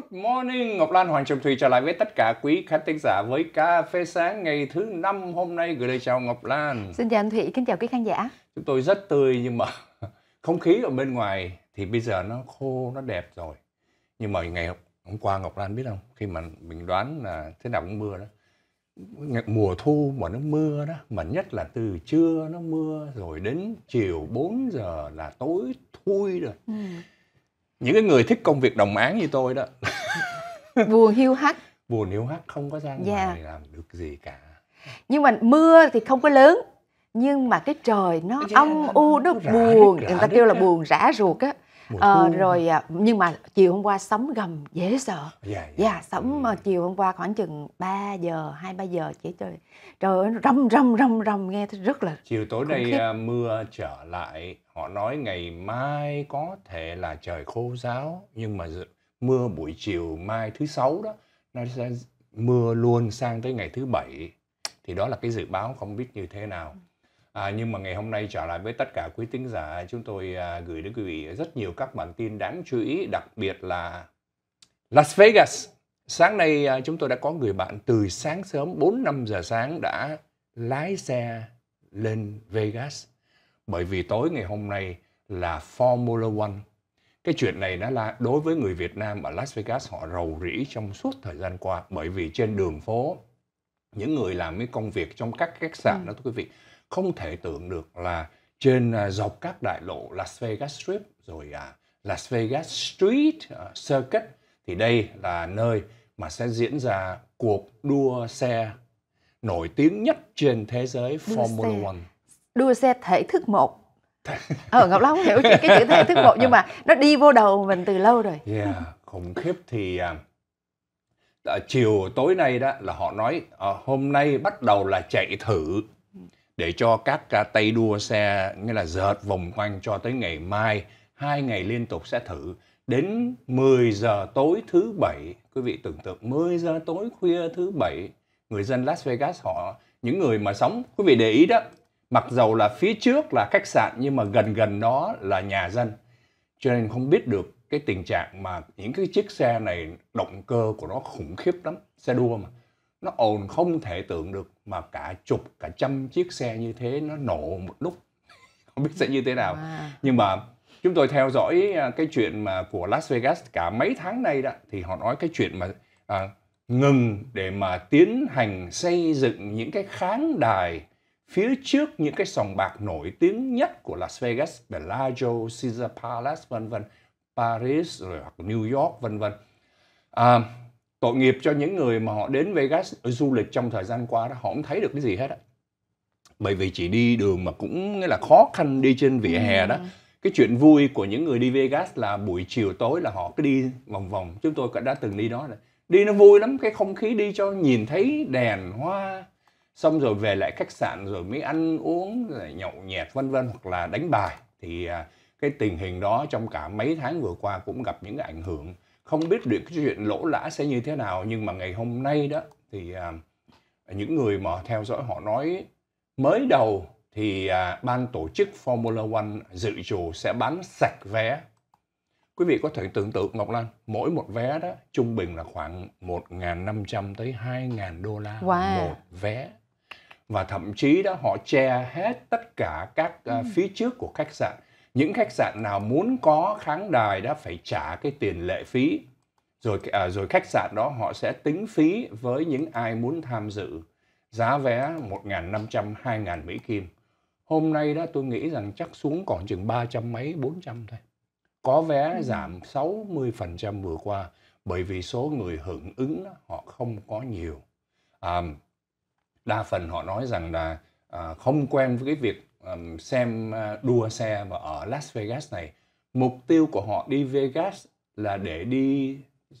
Good morning, Ngọc Lan Hoàng Trầm Thùy trở lại với tất cả quý khán thính giả với cà phê sáng ngày thứ năm hôm nay gửi lời chào Ngọc Lan. Xin chào anh Thụy, kính chào quý khán giả. Chúng tôi rất tươi nhưng mà không khí ở bên ngoài thì bây giờ nó khô, nó đẹp rồi. Nhưng mà ngày hôm qua Ngọc Lan biết không, khi mà mình đoán là thế nào cũng mưa đó. Mùa thu mà nó mưa đó, mà nhất là từ trưa nó mưa rồi đến chiều 4 giờ là tối thui rồi. Ừ những cái người thích công việc đồng áng như tôi đó buồn hiu hắt buồn hiu hắt không có ra dạ. ngoài yeah. làm được gì cả nhưng mà mưa thì không có lớn nhưng mà cái trời nó dạ, âm u nó, buồn người ta kêu là buồn rã ruột á ờ, rồi à, nhưng mà chiều hôm qua sấm gầm dễ sợ dạ yeah, yeah. yeah, sóng ừ. Ờ, chiều hôm qua khoảng chừng 3 giờ hai ba giờ chỉ trời trời ơi râm râm râm nghe thấy rất là chiều tối nay ờ, mưa trở lại họ nói ngày mai có thể là trời khô giáo nhưng mà mưa buổi chiều mai thứ sáu đó nó sẽ mưa luôn sang tới ngày thứ bảy thì đó là cái dự báo không biết như thế nào À, nhưng mà ngày hôm nay trở lại với tất cả quý tính giả, chúng tôi à, gửi đến quý vị rất nhiều các bản tin đáng chú ý, đặc biệt là Las Vegas. Sáng nay à, chúng tôi đã có người bạn từ sáng sớm 4-5 giờ sáng đã lái xe lên Vegas. Bởi vì tối ngày hôm nay là Formula One. Cái chuyện này nó là đối với người Việt Nam ở Las Vegas họ rầu rĩ trong suốt thời gian qua bởi vì trên đường phố những người làm cái công việc trong các khách sạn ừ. đó thưa quý vị không thể tưởng được là trên à, dọc các đại lộ Las Vegas Strip rồi à, Las Vegas Street à, Circuit thì đây là nơi mà sẽ diễn ra cuộc đua xe nổi tiếng nhất trên thế giới đua Formula One. Đua xe thể thức một ờ ngọc long hiểu cái, cái chữ thể thức một nhưng mà nó đi vô đầu mình từ lâu rồi yeah khủng khiếp thì à, chiều tối nay đó là họ nói à, hôm nay bắt đầu là chạy thử để cho các à, tay đua xe nghĩa là dợt vòng quanh cho tới ngày mai hai ngày liên tục sẽ thử đến 10 giờ tối thứ bảy quý vị tưởng tượng 10 giờ tối khuya thứ bảy người dân Las Vegas họ những người mà sống quý vị để ý đó mặc dầu là phía trước là khách sạn nhưng mà gần gần đó là nhà dân cho nên không biết được cái tình trạng mà những cái chiếc xe này động cơ của nó khủng khiếp lắm xe đua mà nó ồn không thể tưởng được mà cả chục cả trăm chiếc xe như thế nó nổ một lúc không biết sẽ như thế nào wow. nhưng mà chúng tôi theo dõi à, cái chuyện mà của Las Vegas cả mấy tháng nay đó thì họ nói cái chuyện mà à, ngừng để mà tiến hành xây dựng những cái kháng đài phía trước những cái sòng bạc nổi tiếng nhất của Las Vegas, Bellagio, Caesar Palace vân vân, Paris rồi hoặc New York vân vân. À, tội nghiệp cho những người mà họ đến Vegas du lịch trong thời gian qua đó họ không thấy được cái gì hết á bởi vì chỉ đi đường mà cũng nghĩa là khó khăn đi trên vỉa ừ. hè đó ừ. cái chuyện vui của những người đi Vegas là buổi chiều tối là họ cứ đi vòng vòng chúng tôi cũng đã từng đi đó rồi đi nó vui lắm cái không khí đi cho nhìn thấy đèn hoa xong rồi về lại khách sạn rồi mới ăn uống rồi nhậu nhẹt vân vân hoặc là đánh bài thì à, cái tình hình đó trong cả mấy tháng vừa qua cũng gặp những cái ảnh hưởng không biết được cái chuyện lỗ lã sẽ như thế nào nhưng mà ngày hôm nay đó thì à, những người mà theo dõi họ nói mới đầu thì à, ban tổ chức Formula One dự trù sẽ bán sạch vé. Quý vị có thể tưởng tượng Ngọc Lan, mỗi một vé đó trung bình là khoảng 1.500 tới 2.000 đô la wow. một vé. Và thậm chí đó họ che hết tất cả các à, ừ. uh, phía trước của khách sạn những khách sạn nào muốn có khán đài đã phải trả cái tiền lệ phí rồi à, rồi khách sạn đó họ sẽ tính phí với những ai muốn tham dự giá vé 1.500 2.000 Mỹ Kim hôm nay đó tôi nghĩ rằng chắc xuống còn chừng 300 mấy 400 thôi có vé ừ. giảm 60% vừa qua bởi vì số người hưởng ứng đó, họ không có nhiều à, đa phần họ nói rằng là à, không quen với cái việc um, xem ờ, đua xe và ở Las Vegas này mục tiêu của họ đi Vegas là để đi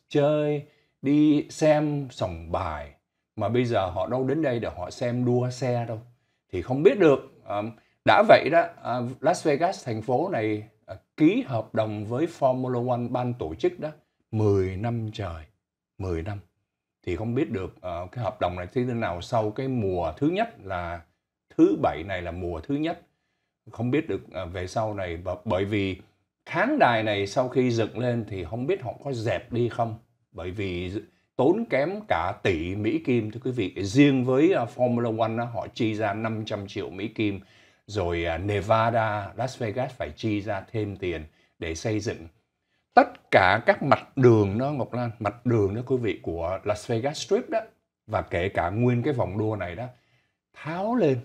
chơi đi xem sòng bài mà bây giờ họ đâu đến đây để họ xem đua xe đâu thì không biết được um, đã vậy đó uh, Las Vegas thành phố này uh, ký hợp đồng với Formula One ban tổ chức đó 10 năm trời 10 năm thì không biết được uh, cái hợp đồng này thế nào sau cái mùa thứ nhất là thứ bảy này là mùa thứ nhất không biết được à, về sau này bởi vì khán đài này sau khi dựng lên thì không biết họ có dẹp đi không bởi vì tốn kém cả tỷ Mỹ Kim thưa quý vị riêng với à, Formula One họ chi ra 500 triệu Mỹ Kim rồi à, Nevada, Las Vegas phải chi ra thêm tiền để xây dựng tất cả các mặt đường đó Ngọc Lan mặt đường đó quý vị của Las Vegas Strip đó và kể cả nguyên cái vòng đua này đó tháo lên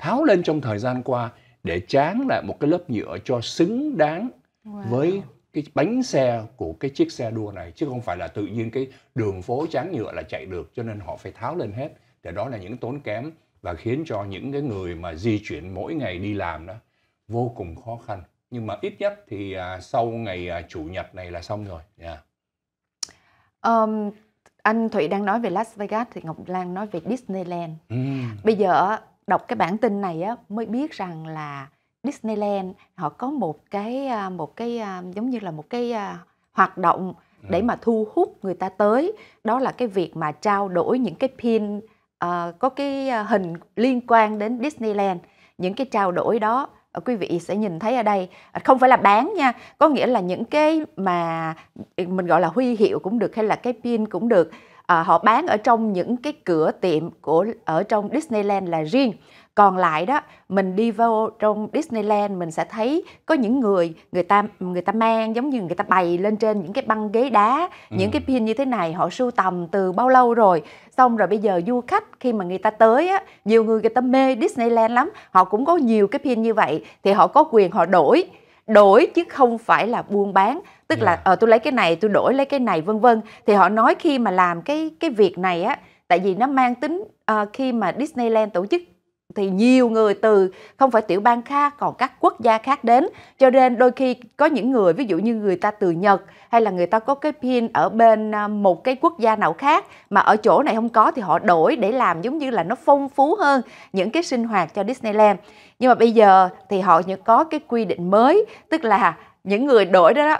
tháo lên trong thời gian qua để tráng lại một cái lớp nhựa cho xứng đáng wow. với cái bánh xe của cái chiếc xe đua này chứ không phải là tự nhiên cái đường phố tráng nhựa là chạy được cho nên họ phải tháo lên hết thì đó là những tốn kém và khiến cho những cái người mà di chuyển mỗi ngày đi làm đó vô cùng khó khăn nhưng mà ít nhất thì à, sau ngày à, chủ nhật này là xong rồi yeah. Dạ. um, anh Thụy đang nói về Las Vegas thì Ngọc Lan nói về Disneyland. Ừ. Bây giờ đọc cái bản tin này á mới biết rằng là Disneyland họ có một cái à, một cái à, giống như là một cái à, hoạt động để ừ. mà thu hút người ta tới đó là cái việc mà trao đổi những cái pin uh, có cái hình liên quan đến Disneyland những cái trao đổi đó quý vị sẽ nhìn thấy ở đây không phải là bán nha có nghĩa là những cái mà ừ, mình gọi là huy hiệu cũng được hay là cái pin cũng được à, họ bán ở trong những cái cửa tiệm của ở trong Disneyland là riêng còn lại đó mình đi vô trong Disneyland mình sẽ thấy có những người người ta người ta mang giống như người ta bày lên trên những cái băng ghế đá ừ. những cái pin như thế này họ sưu tầm từ bao lâu rồi xong rồi bây giờ du khách khi mà người ta tới á nhiều người người ta mê Disneyland lắm họ cũng có nhiều cái pin như vậy thì họ có quyền họ đổi đổi chứ không phải là buôn bán tức yeah. là ờ tôi lấy cái này tôi đổi lấy cái này vân vân thì họ nói khi mà làm cái cái việc này á tại vì nó mang tính uh, khi mà Disneyland tổ chức thì nhiều người từ không phải tiểu bang khác còn các quốc gia khác đến cho nên đôi khi có những người ví dụ như người ta từ Nhật hay là người ta có cái pin ở bên ờ, một cái quốc gia nào khác mà ở chỗ này không có thì họ đổi để làm giống như là nó phong phú hơn những cái sinh hoạt cho Disneyland nhưng mà bây giờ thì họ có cái quy định mới tức là những người đổi đó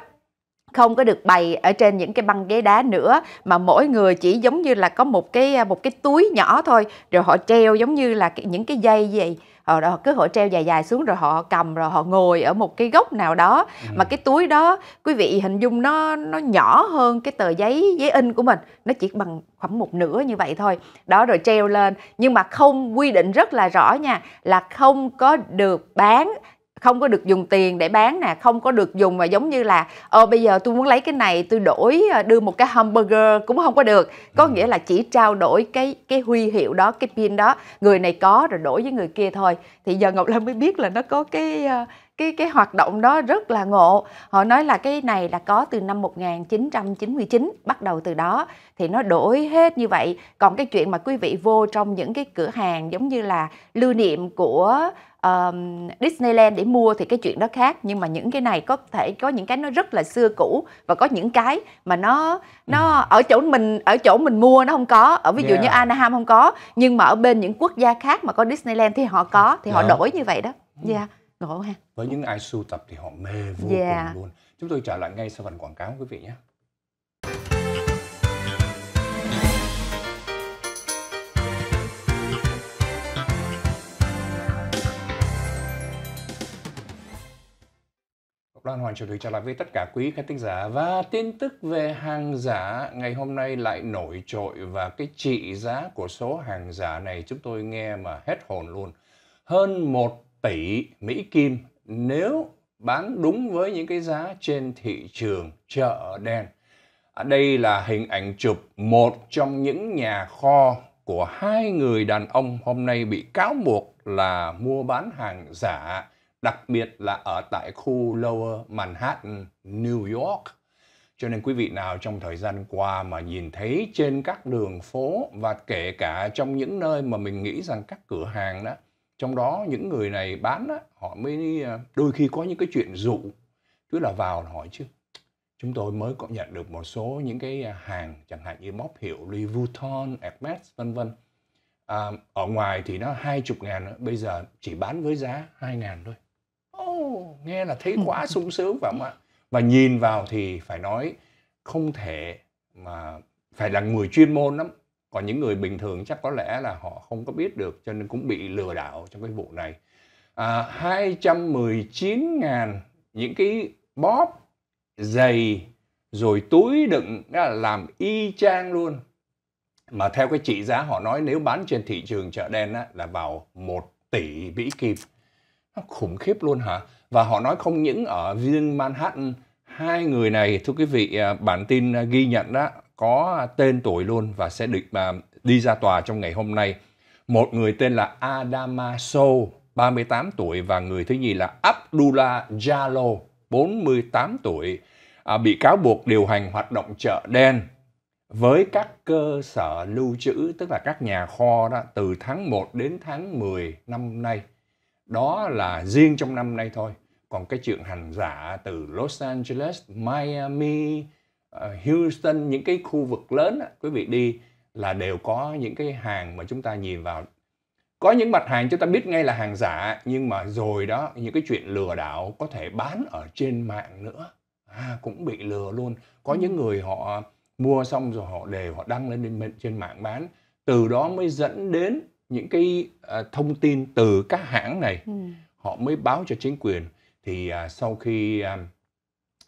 không có được bày ở trên những cái băng ghế đá nữa mà mỗi người chỉ giống như là có một cái à, một cái túi nhỏ thôi rồi họ treo giống như là những cái dây gì họ, họ cứ họ treo dài dài xuống rồi họ cầm rồi họ ngồi ở một cái góc nào đó ừ. mà cái túi đó quý vị hình dung nó nó nhỏ hơn cái tờ giấy giấy in của mình nó chỉ bằng khoảng một nửa như vậy thôi đó rồi treo lên nhưng mà không quy định rất là rõ nha là không có được bán không có được dùng tiền để bán nè không có được dùng mà giống như là ờ bây giờ tôi muốn lấy cái này tôi đổi ờ, đưa một cái hamburger cũng không có được có ừ. nghĩa là chỉ trao đổi cái cái huy hiệu đó cái pin đó người này có rồi đổi với người kia thôi thì giờ ngọc Lâm mới biết là nó có cái ờ, cái cái hoạt động đó rất là ngộ. Họ nói là cái này là có từ năm 1999 bắt đầu từ đó thì nó đổi hết như vậy. Còn cái chuyện mà quý vị vô trong những cái cửa hàng giống như là lưu niệm của um, Disneyland để mua thì cái chuyện đó khác nhưng mà những cái này có thể có những cái nó rất là xưa cũ và có những cái mà nó nó ừ. ở chỗ mình ở chỗ mình mua nó không có ở ví dụ yeah. như Anaheim không có nhưng mà ở bên những quốc gia khác mà có Disneyland thì họ có thì họ yeah. đổi như vậy đó. Dạ. Yeah. Ngộ ha. Với những ai sưu tập thì họ mê vô yeah. cùng luôn. Chúng tôi trở lại ngay sau phần quảng cáo quý vị nhé. Loan Hoàng Triều Thủy chào lại với tất cả quý khán thính giả và tin tức về hàng giả ngày hôm nay lại nổi trội và cái trị giá của số hàng giả này chúng tôi nghe mà hết hồn luôn. Hơn 1 tỷ Mỹ Kim nếu bán đúng với những cái giá trên thị trường chợ đen. Ở à, đây là hình ảnh chụp một trong những nhà kho của hai người đàn ông hôm nay bị cáo buộc là mua bán hàng giả đặc biệt là ở tại khu Lower Manhattan, New York. Cho nên quý vị nào trong thời gian qua mà nhìn thấy trên các đường phố và kể cả trong những nơi mà mình nghĩ rằng các cửa hàng đó, trong đó những người này bán đó, họ mới ờ, đôi khi có những cái chuyện dụ, cứ là vào hỏi chứ. Chúng tôi mới có nhận được một số những cái ờ, hàng chẳng hạn như móc hiệu Louis Vuitton, Hermes vân vân. À, ở ngoài thì nó hai chục ngàn, bây giờ chỉ bán với giá hai ngàn thôi nghe là thấy quá sung sướng phải không ạ? Và nhìn vào thì phải nói không thể mà phải là người chuyên môn lắm. Còn những người bình thường chắc có lẽ là họ không có biết được cho nên cũng bị lừa đảo trong cái vụ này. À, 219 ngàn những cái bóp, giày, rồi túi đựng là làm y chang luôn mà theo cái trị giá họ nói nếu bán trên thị trường chợ đen á, là vào 1 tỷ Mỹ Kim. Nó khủng khiếp luôn hả? và họ nói không những ở riêng Manhattan hai người này thưa quý vị à, bản tin à, ghi nhận đó có tên tuổi luôn và sẽ được à, đi ra tòa trong ngày hôm nay một người tên là Adama Sow 38 tuổi và người thứ nhì là Abdullah Jalo 48 tuổi à, bị cáo buộc điều hành hoạt động chợ đen với các cơ sở lưu trữ tức là các nhà kho đó từ tháng 1 đến tháng 10 năm nay đó là riêng trong năm nay thôi còn cái chuyện hành giả từ Los Angeles, Miami, ờ, Houston những cái khu vực lớn quý vị đi là đều có những cái hàng mà chúng ta nhìn vào có những mặt hàng chúng ta biết ngay là hàng giả nhưng mà rồi đó những cái chuyện lừa đảo có thể bán ở trên mạng nữa à, cũng bị lừa luôn có những người họ mua xong rồi họ đều họ đăng lên trên mạng bán từ đó mới dẫn đến những cái uh, thông tin từ các hãng này ừ. họ mới báo cho chính quyền thì uh, sau khi uh,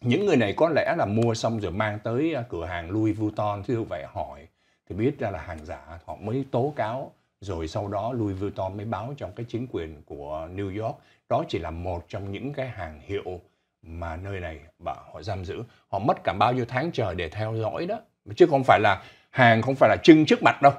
những người này có lẽ là mua xong rồi mang tới uh, cửa hàng Louis Vuitton chứ vậy hỏi thì biết ra là hàng giả họ mới tố cáo rồi sau đó Louis Vuitton mới báo trong cái chính quyền của New York đó chỉ là một trong những cái hàng hiệu mà nơi này bà họ giam giữ họ mất cả bao nhiêu tháng trời để theo dõi đó chứ không phải là hàng không phải là trưng trước mặt đâu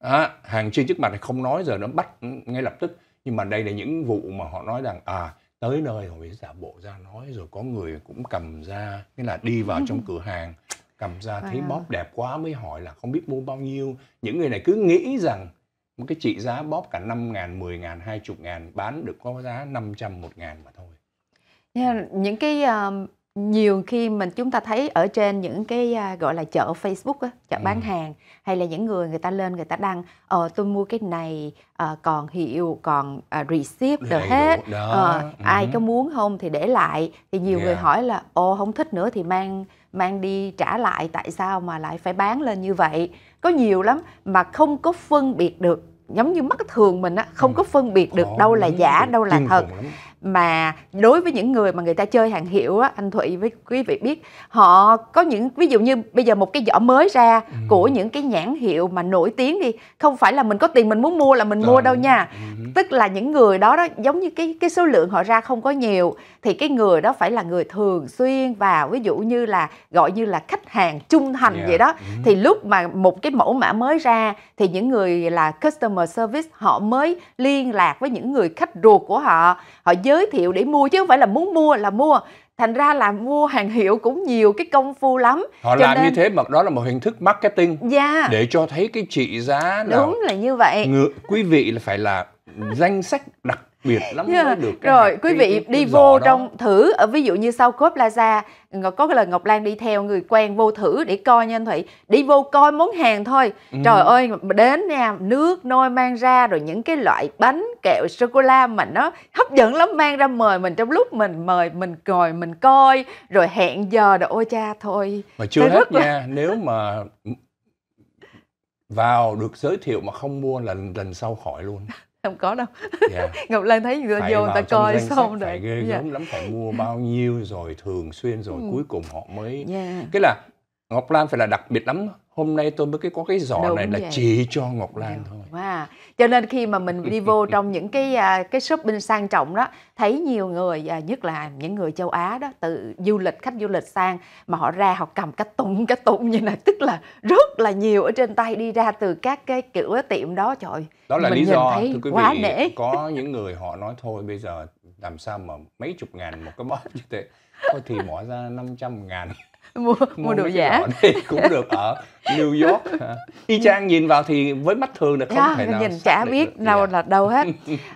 à, hàng trên trước mặt này không nói giờ nó bắt ngay lập tức nhưng mà đây là những vụ mà họ nói rằng à tới nơi họ mới giả bộ ra nói rồi có người cũng cầm ra nghĩa là đi vào trong cửa hàng cầm ra thấy bóp đẹp quá mới hỏi là không biết mua bao nhiêu những người này cứ nghĩ rằng một cái trị giá bóp cả 5 ngàn, 10 ngàn, 20 ngàn bán được có giá 500, 1 ngàn mà thôi. Yeah, những cái uh, nhiều khi mình chúng ta thấy ở trên những cái à, gọi là chợ Facebook á, chợ ừ. bán hàng hay là những người người ta lên người ta đăng ờ tôi mua cái này à, còn hiệu còn à, receipt được hết đủ. Đó. Uh, ừ. ai có muốn không thì để lại thì nhiều yeah. người hỏi là ô không thích nữa thì mang mang đi trả lại tại sao mà lại phải bán lên như vậy có nhiều lắm mà không có phân biệt được giống như mắt thường mình á không ừ. có phân biệt được đâu là giả đâu là thật mà đối với những người mà người ta chơi hàng hiệu á anh thụy với quý vị biết họ có những ví dụ như bây giờ một cái giỏ mới ra ừ. của những cái nhãn hiệu mà nổi tiếng đi không phải là mình có tiền mình muốn mua là mình Trời. mua đâu nha ừ. tức là những người đó đó giống như cái cái số lượng họ ra không có nhiều thì cái người đó phải là người thường xuyên và ví dụ như là gọi như là khách hàng trung thành yeah. Dạ. vậy đó ừ. thì lúc mà một cái mẫu mã mới ra thì những người là customer service họ mới liên lạc với những người khách ruột của họ họ giới thiệu để mua chứ không phải là muốn mua là mua thành ra là mua hàng hiệu cũng nhiều cái công phu lắm họ Cho làm nên... như thế mà đó là một hình thức marketing yeah. Dạ. để cho thấy cái trị giá nào. đúng là như vậy Ngự, quý vị là phải là danh sách đặc biệt lắm yeah. mới được cái rồi hạt, quý vị cái, cái, đi vô trong đó. thử ở ví dụ như sau cốp plaza có cái lời ngọc lan đi theo người quen vô thử để coi nha anh thủy đi vô coi món hàng thôi ừ. trời ơi đến nha nước nôi mang ra rồi những cái loại bánh kẹo sô cô la mà nó hấp dẫn lắm mang ra mời mình trong lúc mình mời mình ngồi mình coi rồi hẹn giờ rồi ôi cha thôi mà chưa hết rất nha nếu mà vào được giới thiệu mà không mua là lần sau khỏi luôn không có đâu yeah. Dạ. ngọc lan thấy người ta phải vô người ta coi xong rồi phải ghê yeah. Dạ. gớm lắm phải mua bao nhiêu rồi thường xuyên rồi ừ. cuối cùng họ mới yeah. Dạ. cái là ngọc lan phải là đặc biệt lắm hôm nay tôi mới cái có cái giỏ Đúng này là chỉ cho Ngọc Lan Đúng. thôi. Wow. Cho nên khi mà mình đi vô trong những cái à, cái shopping sang trọng đó, thấy nhiều người à, nhất là những người châu Á đó từ du lịch khách du lịch sang mà họ ra họ cầm cái tụng cái tụng như này tức là rất là nhiều ở trên tay đi ra từ các cái cửa tiệm đó trời. Đó là mình lý do thưa quý quá vị để. có những người họ nói thôi bây giờ làm sao mà mấy chục ngàn một cái bóp như thế thôi thì bỏ ra 500 ngàn mua mua đồ giả đây cũng được ở New York y ừ. chang nhìn vào thì với mắt thường là không dạ, thể nào nhìn chả biết được. đâu yeah. Dạ. là đâu hết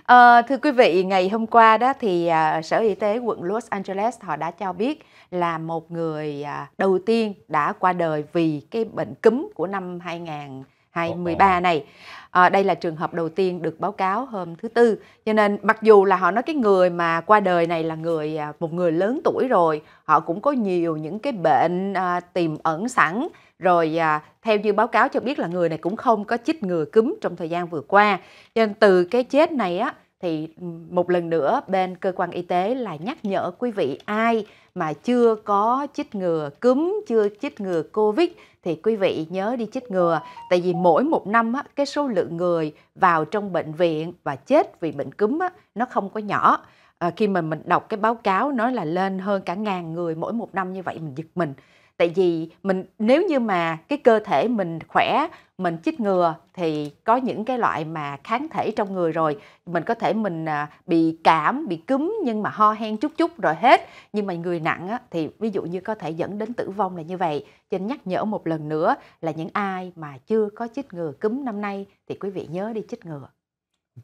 à, thưa quý vị ngày hôm qua đó thì à, sở y tế quận Los Angeles họ đã cho biết là một người à, đầu tiên đã qua đời vì cái bệnh cúm của năm 2000 2013 này. À, đây là trường hợp đầu tiên được báo cáo hôm thứ tư. Cho nên mặc dù là họ nói cái người mà qua đời này là người à, một người lớn tuổi rồi, họ cũng có nhiều những cái bệnh à, tiềm ẩn sẵn rồi à, theo như báo cáo cho biết là người này cũng không có chích ngừa cúm trong thời gian vừa qua. Cho nên từ cái chết này á thì một lần nữa bên cơ quan y tế là nhắc nhở quý vị ai mà chưa có chích ngừa cúm, chưa chích ngừa Covid thì quý vị nhớ đi chích ngừa. Tại vì mỗi một năm á, cái số lượng người vào trong bệnh viện và chết vì bệnh cúm á, nó không có nhỏ. À, khi mà mình đọc cái báo cáo nói là lên hơn cả ngàn người mỗi một năm như vậy mình giật mình tại vì mình nếu như mà cái cơ thể mình khỏe mình chích ngừa thì có những cái loại mà kháng thể trong người rồi mình có thể mình à, bị cảm bị cúm nhưng mà ho hen chút chút rồi hết nhưng mà người nặng á, thì ví dụ như có thể dẫn đến tử vong là như vậy cho nên nhắc nhở một lần nữa là những ai mà chưa có chích ngừa cúm năm nay thì quý vị nhớ đi chích ngừa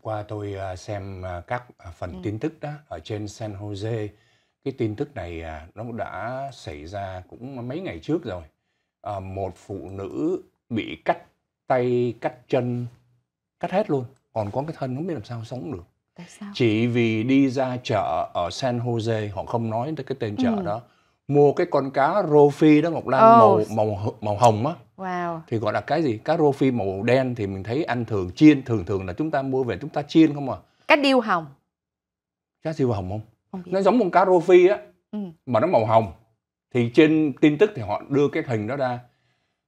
qua tôi à, xem à, các phần ừ. tin tức đó ở trên San Jose cái tin tức này à, nó đã xảy ra cũng mấy ngày trước rồi à, một phụ nữ bị cắt tay cắt chân cắt hết luôn còn có cái thân không biết làm sao sống được sao? chỉ vì đi ra chợ ở San Jose họ không nói tới cái tên chợ ừ. đó mua cái con cá rô phi đó ngọc lan oh. màu màu màu hồng á wow. thì gọi là cái gì cá rô phi màu đen thì mình thấy ăn thường chiên thường thường là chúng ta mua về chúng ta chiên không à cá điêu hồng cá điêu hồng không nó giống con cá rô phi á ừ. mà nó màu hồng thì trên tin tức thì họ đưa cái hình đó ra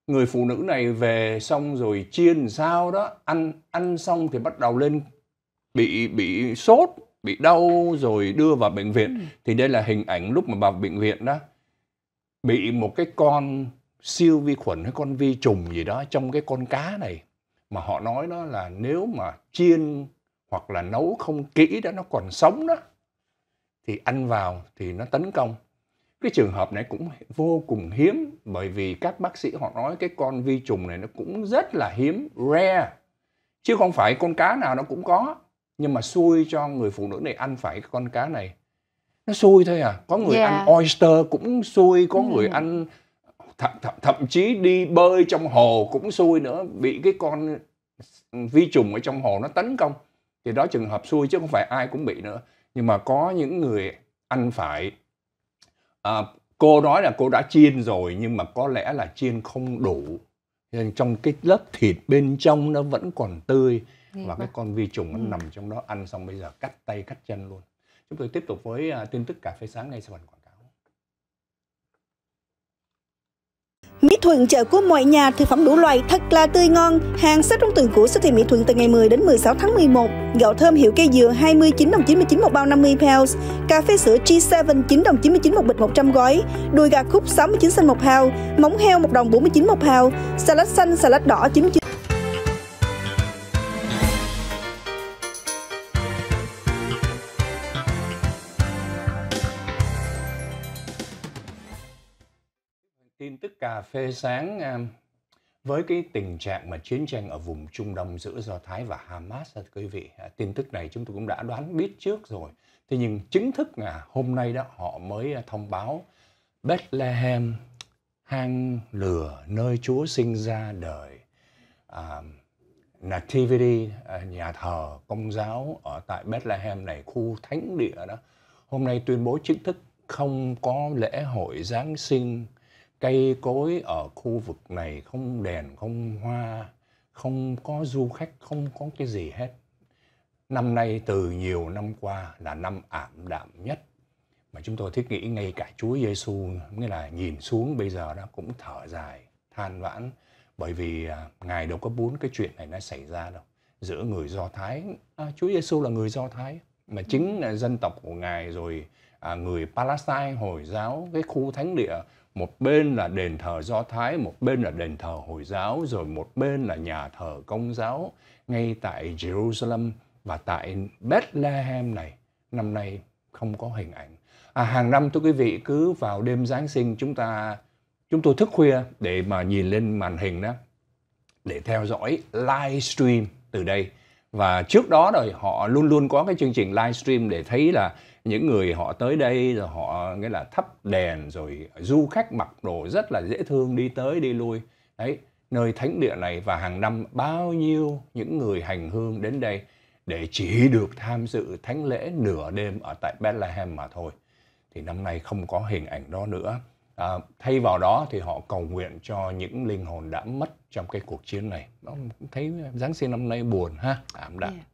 người phụ nữ này về xong rồi chiên sao đó ăn ăn xong thì bắt đầu lên bị bị sốt bị đau rồi đưa vào bệnh viện ừ. thì đây là hình ảnh lúc mà vào bệnh viện đó bị một cái con siêu vi khuẩn hay con vi trùng gì đó trong cái con cá này mà họ nói đó là nếu mà chiên hoặc là nấu không kỹ đó nó còn sống đó thì anh vào thì nó tấn công cái trường hợp này cũng vô cùng hiếm bởi vì các bác sĩ họ nói cái con vi trùng này nó cũng rất là hiếm rare chứ không phải con cá nào nó cũng có nhưng mà xui cho người phụ nữ này ăn phải con cá này nó xui thôi à có người yeah. ăn oyster cũng xui có ừ. người ăn thậm, thậm, thậm chí đi bơi trong hồ cũng xui nữa bị cái con vi trùng ở trong hồ nó tấn công thì đó trường hợp xui chứ không phải ai cũng bị nữa nhưng mà có những người ăn phải à, cô nói là cô đã chiên rồi nhưng mà có lẽ là chiên không đủ nên trong cái lớp thịt bên trong nó vẫn còn tươi và cái con vi trùng nó ừ. nằm trong đó ăn xong bây giờ cắt tay cắt chân luôn chúng tôi tiếp tục với uh, tin tức cà phê sáng ngay sau phần quảng Mỹ Thuận chợ của mọi nhà thực phẩm đủ loại thật là tươi ngon. Hàng sách trong tuần của siêu thị Mỹ Thuận từ ngày 10 đến 16 tháng 11. Gạo thơm hiệu cây dừa 29 đồng 99 một bao 50 pounds. Cà phê sữa G7 9 đồng 99 một bịch 100 gói. Đùi gà khúc 69 cent một pound. Móng heo 1 đồng 49 một pound. Salad xanh, salad đỏ 99 tin tức cà phê sáng à, với cái tình trạng mà chiến tranh ở vùng Trung Đông giữa Do Thái và Hamas thưa quý vị à, tin tức này chúng tôi cũng đã đoán biết trước rồi thế nhưng chính thức là hôm nay đó họ mới à, thông báo Bethlehem hang lửa nơi Chúa sinh ra đời à, Nativity nhà thờ công giáo ở tại Bethlehem này khu thánh địa đó hôm nay tuyên bố chính thức không có lễ hội Giáng sinh cây cối ở khu vực này không đèn không hoa không có du khách không có cái gì hết năm nay từ nhiều năm qua là năm ảm đạm nhất mà chúng tôi thiết nghĩ ngay cả Chúa Giêsu nghĩa là nhìn xuống bây giờ nó cũng thở dài than vãn bởi vì à, ngài đâu có muốn cái chuyện này nó xảy ra đâu giữa người Do Thái à, Chúa Giêsu là người Do Thái mà chính là dân tộc của ngài rồi à, người Palestine hồi giáo cái khu thánh địa một bên là đền thờ do thái một bên là đền thờ hồi giáo rồi một bên là nhà thờ công giáo ngay tại jerusalem và tại bethlehem này năm nay không có hình ảnh à, hàng năm thưa quý vị cứ vào đêm giáng sinh chúng ta chúng tôi thức khuya để mà nhìn lên màn hình đó để theo dõi livestream từ đây và trước đó rồi họ luôn luôn có cái chương trình livestream để thấy là những người họ tới đây rồi họ nghĩa là thắp đèn rồi du khách mặc đồ rất là dễ thương đi tới đi lui đấy nơi thánh địa này và hàng năm bao nhiêu những người hành hương đến đây để chỉ được tham dự thánh lễ nửa đêm ở tại Bethlehem mà thôi thì năm nay không có hình ảnh đó nữa à, thay vào đó thì họ cầu nguyện cho những linh hồn đã mất trong cái cuộc chiến này nó thấy Giáng sinh năm nay buồn ha ảm đạm dạ. yeah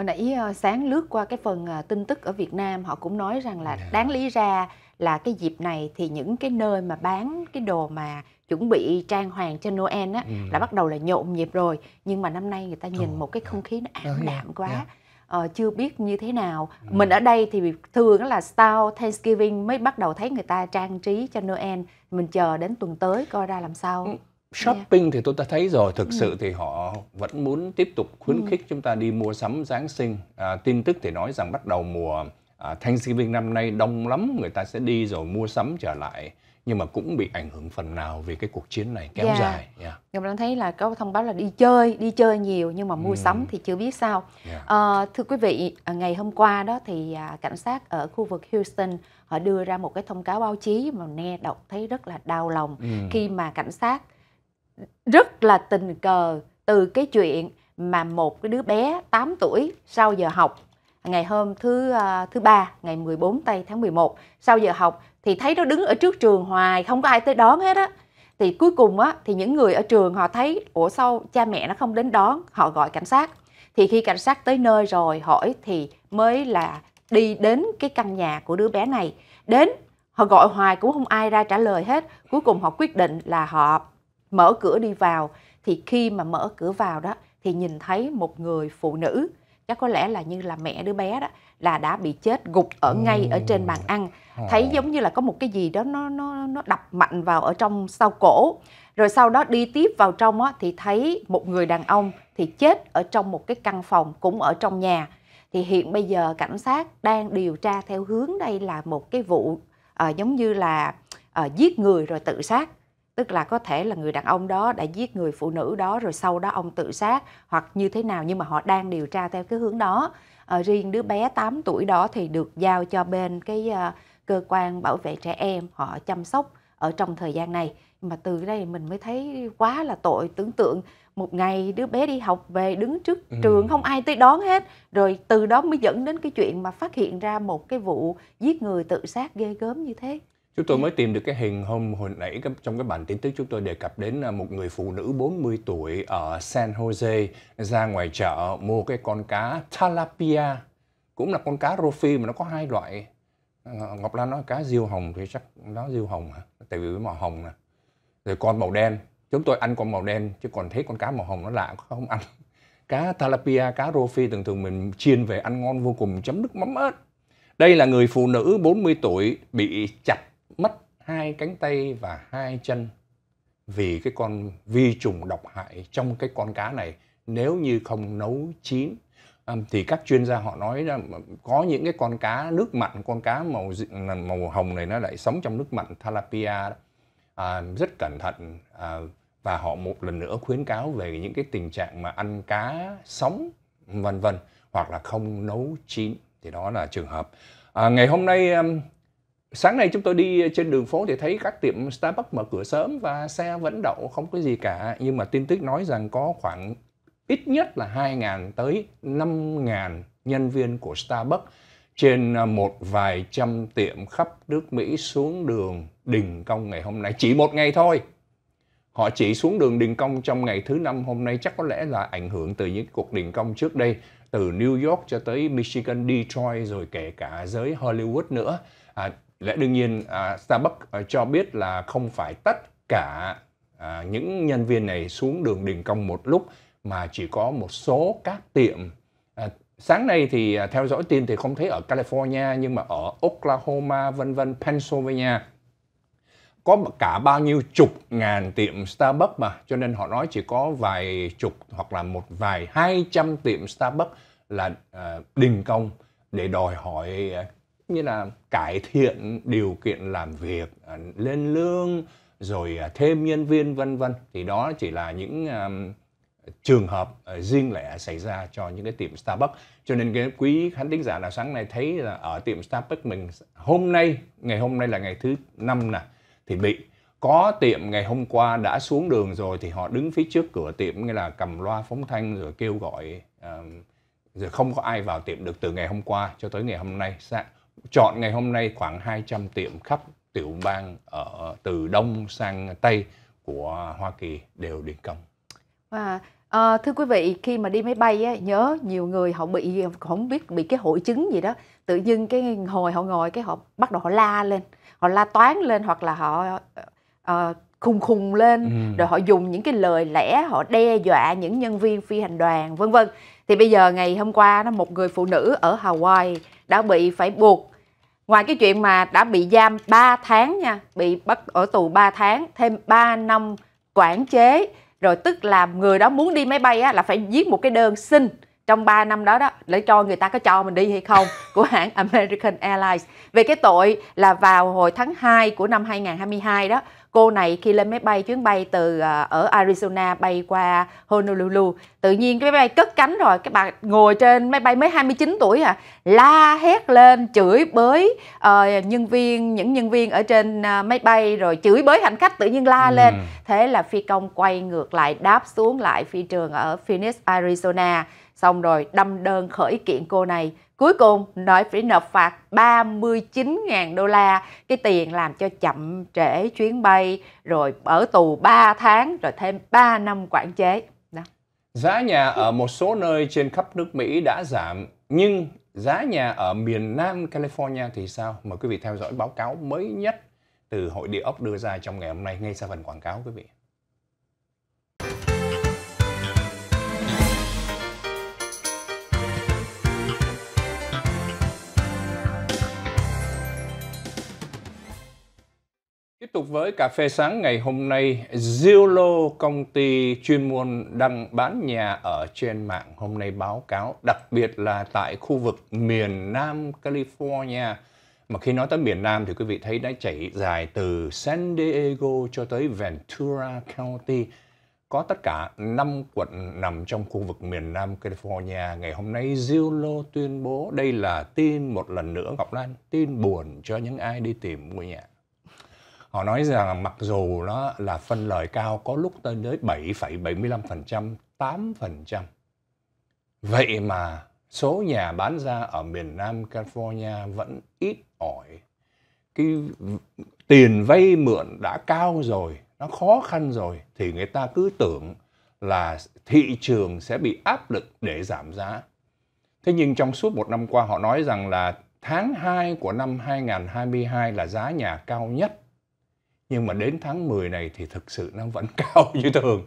hồi nãy ờ, sáng lướt qua cái phần ờ, tin tức ở Việt Nam họ cũng nói rằng là dạ. đáng lý ra là cái dịp này thì những cái nơi mà bán cái đồ mà chuẩn bị trang hoàng cho Noel á ừ. là bắt đầu là nhộn nhịp rồi nhưng mà năm nay người ta nhìn một cái không khí nó ảm ờ, dạ, đạm quá dạ. Ờ, chưa biết như thế nào ừ. mình ở đây thì thường là sau Thanksgiving mới bắt đầu thấy người ta trang trí cho Noel mình chờ đến tuần tới coi ra làm sao Dạ. shopping yeah. thì tôi ta thấy rồi thực ừ. sự thì họ vẫn muốn tiếp tục khuyến ừ. khích chúng ta đi mua sắm giáng sinh à, tin tức thì nói rằng bắt đầu mùa à, thanksgiving năm nay đông lắm người ta sẽ đi rồi mua sắm trở lại nhưng mà cũng bị ảnh hưởng phần nào vì cái cuộc chiến này kéo yeah. Dạ. dài. Yeah. Nhưng mà thấy là có thông báo là đi chơi, đi chơi nhiều nhưng mà mua mm. sắm thì chưa biết sao. Yeah. Dạ. À, ờ, thưa quý vị, à, ngày hôm qua đó thì à, cảnh sát ở khu vực Houston họ đưa ra một cái thông cáo báo chí mà nghe đọc thấy rất là đau lòng mm. khi mà cảnh sát rất là tình cờ từ cái chuyện mà một cái đứa bé 8 tuổi sau giờ học ngày hôm thứ uh, thứ ba ngày 14 tây tháng 11 sau giờ học thì thấy nó đứng ở trước trường hoài không có ai tới đón hết á thì cuối cùng á thì những người ở trường họ thấy ủa sao cha mẹ nó không đến đón họ gọi cảnh sát thì khi cảnh sát tới nơi rồi hỏi thì mới là đi đến cái căn nhà của đứa bé này đến họ gọi hoài cũng không ai ra trả lời hết cuối cùng họ quyết định là họ mở cửa đi vào thì khi mà mở cửa vào đó thì nhìn thấy một người phụ nữ chắc có lẽ là như là mẹ đứa bé đó là đã bị chết gục ở ngay ở trên bàn ăn thấy giống như là có một cái gì đó nó nó nó đập mạnh vào ở trong sau cổ rồi sau đó đi tiếp vào trong á, thì thấy một người đàn ông thì chết ở trong một cái căn phòng cũng ở trong nhà thì hiện bây giờ cảnh sát đang điều tra theo hướng đây là một cái vụ à, giống như là à, giết người rồi tự sát tức là có thể là người đàn ông đó đã giết người phụ nữ đó rồi sau đó ông tự sát hoặc như thế nào nhưng mà họ đang điều tra theo cái hướng đó à, riêng đứa bé 8 tuổi đó thì được giao cho bên cái uh, cơ quan bảo vệ trẻ em họ chăm sóc ở trong thời gian này mà từ đây mình mới thấy quá là tội tưởng tượng một ngày đứa bé đi học về đứng trước ừ. trường không ai tới đón hết rồi từ đó mới dẫn đến cái chuyện mà phát hiện ra một cái vụ giết người tự sát ghê gớm như thế Chúng tôi ừ. mới tìm được cái hình hôm hồi nãy trong cái bản tin tức chúng tôi đề cập đến là một người phụ nữ 40 tuổi ở San Jose ra ngoài chợ mua cái con cá tilapia cũng là con cá rô phi mà nó có hai loại ờ, Ngọc Lan nói cá diêu hồng thì chắc nó diêu hồng hả? Tại vì màu hồng nè. Rồi con màu đen. Chúng tôi ăn con màu đen chứ còn thấy con cá màu hồng nó lạ không ăn. Cá tilapia, cá rô phi thường thường mình chiên về ăn ngon vô cùng chấm nước mắm ớt. Đây là người phụ nữ 40 tuổi bị chặt hai cánh tay và hai chân vì cái con vi trùng độc hại trong cái con cá này nếu như không nấu chín à, thì các chuyên gia họ nói là có những cái con cá nước mặn con cá màu màu hồng này nó lại sống trong nước mặn tilapia à, rất cẩn thận à, và họ một lần nữa khuyến cáo về những cái tình trạng mà ăn cá sống vân vân hoặc là không nấu chín thì đó là trường hợp à, ngày hôm nay à, sáng nay chúng tôi đi trên đường phố thì thấy các tiệm Starbucks mở cửa sớm và xe vẫn đậu không có gì cả nhưng mà tin tức nói rằng có khoảng ít nhất là 2.000 tới 5.000 nhân viên của Starbucks trên à, một vài trăm tiệm khắp nước Mỹ xuống đường đình công ngày hôm nay chỉ một ngày thôi họ chỉ xuống đường đình công trong ngày thứ năm hôm nay chắc có lẽ là ảnh hưởng từ những cuộc đình công trước đây từ New York cho tới Michigan, Detroit rồi kể cả giới Hollywood nữa à, lẽ đương nhiên uh, Starbucks uh, cho biết là không phải tất cả uh, những nhân viên này xuống đường đình công một lúc mà chỉ có một số các tiệm sáng nay thì theo dõi tin thì không thấy ở California nhưng mà ở Oklahoma vân vân Pennsylvania có cả bao nhiêu chục ngàn tiệm Starbucks mà cho nên họ nói chỉ có vài chục hoặc là một vài hai trăm tiệm Starbucks là đình công để đòi hỏi như là cải thiện điều kiện làm việc à, lên lương rồi à, thêm nhân viên vân vân thì đó chỉ là những um, trường hợp ờ, riêng lẻ xảy ra cho những cái tiệm Starbucks cho nên cái quý khán thính giả nào sáng nay thấy là ở tiệm Starbucks mình hôm nay ngày hôm nay là ngày thứ năm nè thì bị có tiệm ngày hôm qua đã xuống đường rồi thì họ đứng phía trước cửa tiệm nghĩa là cầm loa phóng thanh rồi kêu gọi um, rồi không có ai vào tiệm được từ ngày hôm qua cho tới ngày hôm nay chọn ngày hôm nay khoảng 200 tiệm khắp tiểu bang ở từ đông sang tây của Hoa Kỳ đều đình công. Wow. À, ờ, thưa quý vị, khi mà đi máy bay á, nhớ nhiều người họ bị không biết bị cái hội chứng gì đó, tự dưng cái hồi họ ngồi cái họ bắt đầu họ la lên, họ la toán lên hoặc là họ uh, khùng khùng lên, ừ. rồi họ dùng những cái lời lẽ họ đe dọa những nhân viên phi hành đoàn vân vân. Thì bây giờ ngày hôm qua nó một người phụ nữ ở Hawaii đã bị phải buộc ngoài cái chuyện mà đã bị giam 3 tháng nha bị bắt ở tù 3 tháng thêm 3 năm quản chế rồi tức là người đó muốn đi máy bay á, là phải viết một cái đơn xin trong 3 năm đó đó để cho người ta có cho mình đi hay không của hãng American Airlines về cái tội là vào hồi tháng 2 của năm 2022 đó cô này khi lên máy bay chuyến bay từ ờ, ở Arizona bay qua Honolulu tự nhiên cái máy bay cất cánh rồi các bạn ngồi trên máy bay mới 29 tuổi à la hét lên chửi bới uh, nhân viên những nhân viên ở trên uh, máy bay rồi chửi bới hành khách tự nhiên la ừ. lên thế là phi công quay ngược lại đáp xuống lại phi trường ở Phoenix Arizona xong rồi đâm đơn khởi kiện cô này Cuối cùng, nội phải nộp phạt 39.000 đô la, cái tiền làm cho chậm trễ chuyến bay, rồi ở tù 3 tháng, rồi thêm 3 năm quản chế. Đó. Giá nhà ở một số nơi trên khắp nước Mỹ đã giảm, nhưng giá nhà ở miền Nam California thì sao? Mời quý vị theo dõi báo cáo mới nhất từ Hội Địa ốc đưa ra trong ngày hôm nay ngay sau phần quảng cáo quý vị. Tiếp tục với cà phê sáng ngày hôm nay, Zillow công ty chuyên môn đăng bán nhà ở trên mạng hôm nay báo cáo đặc biệt là tại khu vực miền Nam California. Mà khi nói tới miền Nam thì quý vị thấy đã chảy dài từ San Diego cho tới Ventura County. Có tất cả 5 quận nằm trong khu vực miền Nam California. Ngày hôm nay Zillow tuyên bố đây là tin một lần nữa Ngọc Lan, tin buồn cho những ai đi tìm mua nhà. Họ nói rằng mặc dù nó là phân lời cao có lúc tới tới 7,75%, 8%. Vậy mà số nhà bán ra ở miền Nam California vẫn ít ỏi. Cái tiền vay mượn đã cao rồi, nó khó khăn rồi thì người ta cứ tưởng là thị trường sẽ bị áp lực để giảm giá. Thế nhưng trong suốt một năm qua họ nói rằng là tháng 2 của năm 2022 là giá nhà cao nhất nhưng mà đến tháng 10 này thì thực sự nó vẫn cao như thường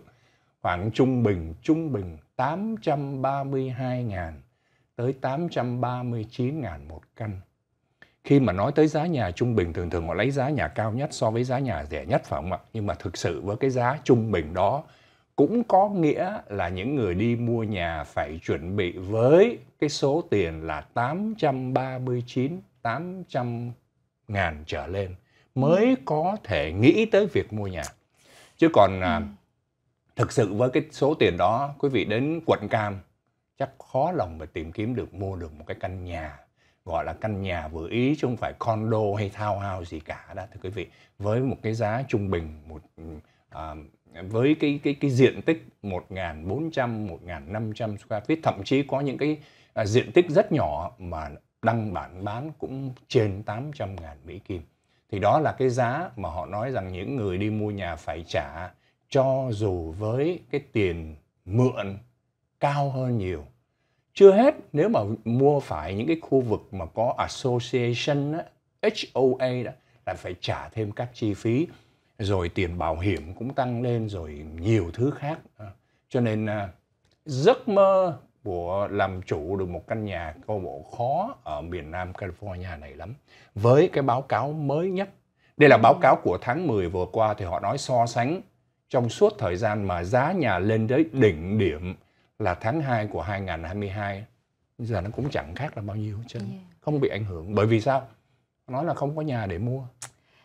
khoảng trung bình trung bình 832 ngàn tới 839 ngàn một căn khi mà nói tới giá nhà trung bình thường thường họ lấy giá nhà cao nhất so với giá nhà rẻ nhất phải không ạ nhưng mà thực sự với cái giá trung bình đó cũng có nghĩa là những người đi mua nhà phải chuẩn bị với cái số tiền là 839 800 ngàn trở lên mới ừ. có thể nghĩ tới việc mua nhà chứ còn à, ừ. thực sự với cái số tiền đó quý vị đến quận cam chắc khó lòng mà tìm kiếm được mua được một cái căn nhà gọi là căn nhà vừa ý chứ không phải condo hay thao townhouse gì cả đó thưa quý vị với một cái giá trung bình một ừ, à, với cái cái cái diện tích 1.400 1.500 square feet thậm chí có những cái à, diện tích rất nhỏ mà đăng bản bán cũng trên 800 ngàn Mỹ Kim thì đó là cái giá mà họ nói rằng những người đi mua nhà phải trả cho dù với cái tiền mượn cao hơn nhiều chưa hết nếu mà mua phải những cái khu vực mà có association đó, HOA đó là phải trả thêm các chi phí rồi tiền bảo hiểm cũng tăng lên rồi nhiều thứ khác cho nên à, giấc mơ của làm chủ được một căn nhà câu bộ khó ở miền Nam California này lắm. Với cái báo cáo mới nhất, đây là báo cáo của tháng 10 vừa qua thì họ nói so sánh trong suốt thời gian mà giá nhà lên tới đỉnh điểm là tháng 2 của 2022 giờ nó cũng chẳng khác là bao nhiêu chứ yeah. không bị ảnh hưởng bởi vì sao nói là không có nhà để mua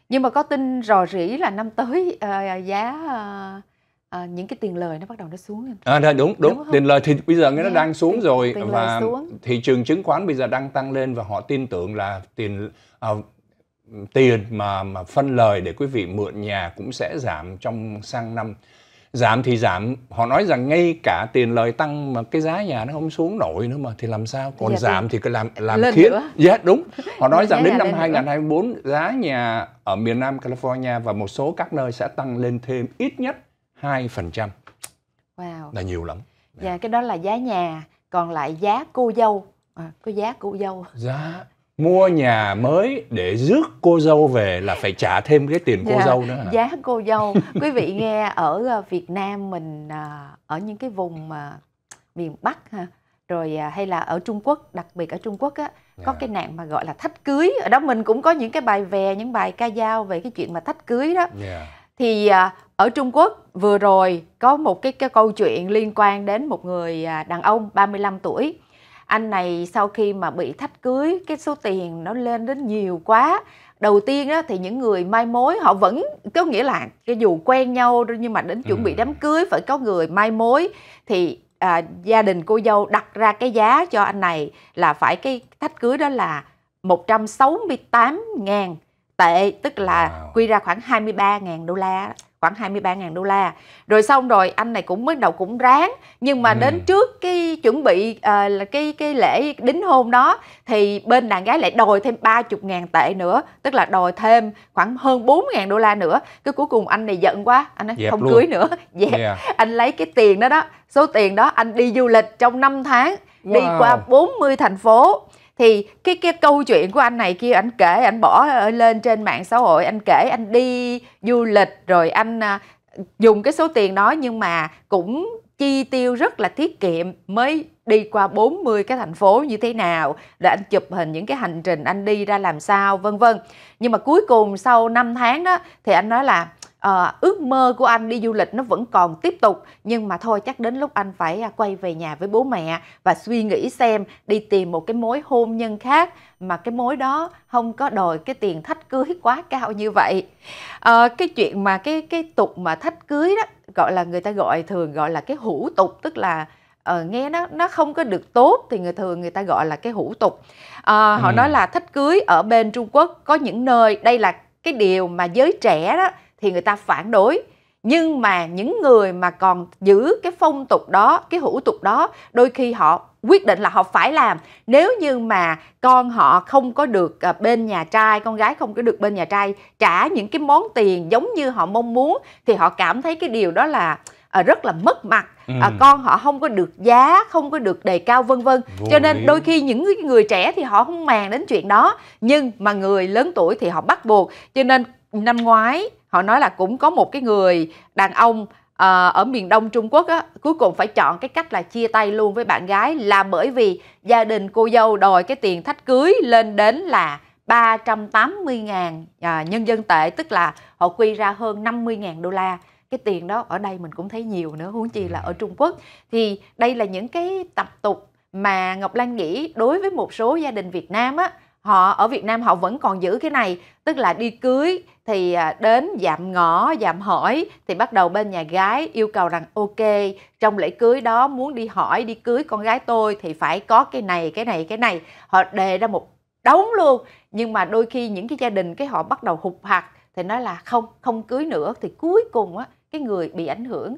nhưng mà có tin rò rỉ là năm tới uh, giá uh, à, những cái tiền lời nó bắt đầu nó xuống lên. À, đúng đúng, đúng tiền lời thì bây giờ yeah. nó dạ, đang xuống tiền, rồi tiền và xuống. thị trường chứng khoán bây giờ đang tăng lên và họ tin tưởng là tiền à, tiền mà mà phân lời để quý vị mượn nhà cũng sẽ giảm trong sang năm giảm thì giảm họ nói rằng ngay cả tiền lời tăng mà cái giá nhà nó không xuống nổi nữa mà thì làm sao còn dạ, giảm thì cứ làm làm lên khiến dạ yeah, đúng họ nói rằng đến năm 2024 nữa. giá nhà ở miền Nam California và một số các nơi sẽ tăng lên thêm ít nhất 2% wow. là nhiều lắm. Dạ, yeah. Dạ. cái đó là giá nhà, còn lại giá cô dâu, à, có giá cô dâu. Giá mua nhà mới để rước cô dâu về là phải trả thêm cái tiền cô dạ, dâu nữa hả? giá cô dâu quý vị nghe ở ờ, Việt Nam mình ờ, ở những cái vùng mà ờ, miền Bắc ha rồi hay là ở Trung Quốc đặc biệt ở Trung Quốc á dạ. có cái nạn mà gọi là thách cưới ở đó mình cũng có những cái bài về những bài ca dao về cái chuyện mà thách cưới đó dạ thì à, ở Trung Quốc vừa rồi có một cái, cái câu chuyện liên quan đến một người à, đàn ông 35 tuổi. Anh này sau khi mà bị thách cưới cái số tiền nó lên đến nhiều quá. Đầu tiên á, thì những người mai mối họ vẫn có nghĩa là cái dù quen nhau nhưng mà đến chuẩn bị ừ. đám cưới phải có người mai mối thì à, gia đình cô dâu đặt ra cái giá cho anh này là phải cái thách cưới đó là 168 ngàn tệ tức là wow. quy ra khoảng 23.000 đô la khoảng 23.000 đô la rồi xong rồi anh này cũng mới đầu cũng ráng nhưng mà ừ. đến trước cái chuẩn bị uh, cái cái lễ đính hôn đó thì bên đàn gái lại đòi thêm 30.000 tệ nữa tức là đòi thêm khoảng hơn 4.000 đô la nữa cái cuối cùng anh này giận quá anh ấy không luôn. cưới nữa dẹp yeah. anh lấy cái tiền đó đó số tiền đó anh đi du lịch trong 5 tháng wow. đi qua 40 thành phố thì cái cái câu chuyện của anh này kia anh kể anh bỏ lên trên mạng xã hội anh kể anh đi du lịch rồi anh à, dùng cái số tiền đó nhưng mà cũng chi tiêu rất là tiết kiệm mới đi qua 40 cái thành phố như thế nào rồi anh chụp hình những cái hành trình anh đi ra làm sao vân vân nhưng mà cuối cùng sau 5 tháng đó thì anh nói là à, ước mơ của anh đi du lịch nó vẫn còn tiếp tục nhưng mà thôi chắc đến lúc anh phải à, quay về nhà với bố mẹ và suy nghĩ xem đi tìm một cái mối hôn nhân khác mà cái mối đó không có đòi cái tiền thách cưới quá cao như vậy à, cái chuyện mà cái cái tục mà thách cưới đó gọi là người ta gọi thường gọi là cái hủ tục tức là uh, nghe nó nó không có được tốt thì người thường người ta gọi là cái hủ tục uh, họ ừ. nói là thách cưới ở bên Trung Quốc có những nơi đây là cái điều mà giới trẻ đó thì người ta phản đối nhưng mà những người mà còn giữ cái phong tục đó cái hủ tục đó đôi khi họ quyết định là họ phải làm nếu như mà con họ không có được à, bên nhà trai con gái không có được bên nhà trai trả những cái món tiền giống như họ mong muốn thì họ cảm thấy cái điều đó là à, rất là mất mặt ừ. À, con họ không có được giá không có được đề cao vân vân cho nên đôi khi những người trẻ thì họ không màng đến chuyện đó nhưng mà người lớn tuổi thì họ bắt buộc cho nên năm ngoái họ nói là cũng có một cái người đàn ông à, ở miền đông Trung Quốc á, cuối cùng phải chọn cái cách là chia tay luôn với bạn gái là bởi vì gia đình cô dâu đòi cái tiền thách cưới lên đến là 380 ngàn à, nhân dân tệ tức là họ quy ra hơn 50 ngàn đô la cái tiền đó ở đây mình cũng thấy nhiều nữa huống chi là ở Trung Quốc thì đây là những cái tập tục mà Ngọc Lan nghĩ đối với một số gia đình Việt Nam á họ ở Việt Nam họ vẫn còn giữ cái này tức là đi cưới thì à, đến dạm ngõ dạm hỏi thì bắt đầu bên nhà gái yêu cầu rằng ok trong lễ cưới đó muốn đi hỏi đi cưới con gái tôi thì phải có cái này cái này cái này họ đề ra một đống luôn nhưng mà đôi khi những cái gia đình cái họ bắt đầu hụt hạt thì nói là không không cưới nữa thì cuối cùng á cái người bị ảnh hưởng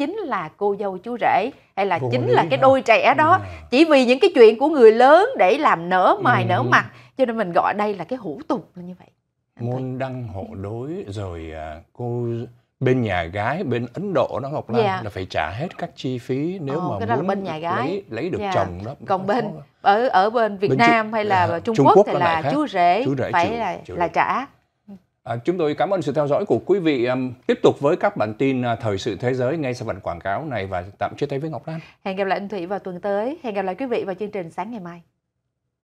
chính là cô dâu chú rể hay là Vô chính là cái đôi trẻ đó dạ. chỉ vì những cái chuyện của người lớn để làm nở mày ừ. nở mặt cho nên mình gọi đây là cái hủ tục như vậy môn đăng hộ đối rồi à, cô bên nhà gái bên Ấn Độ đó Ngọc Lan yeah. Dạ. là phải trả hết các chi phí nếu oh, mà cái đó là bên nhà gái. lấy lấy được yeah. Dạ. chồng đó. Còn bên ở ở bên Việt bên Nam hay là Trung, Quốc, thì là, là chú rể chú rể phải chịu, là chịu là trả. À, chúng tôi cảm ơn sự theo dõi của quý vị. À, tiếp tục với các bản tin à, thời sự thế giới ngay sau phần quảng cáo này và tạm chia tay với Ngọc Lan. Hẹn gặp lại anh Thủy vào tuần tới. Hẹn gặp lại quý vị vào chương trình sáng ngày mai.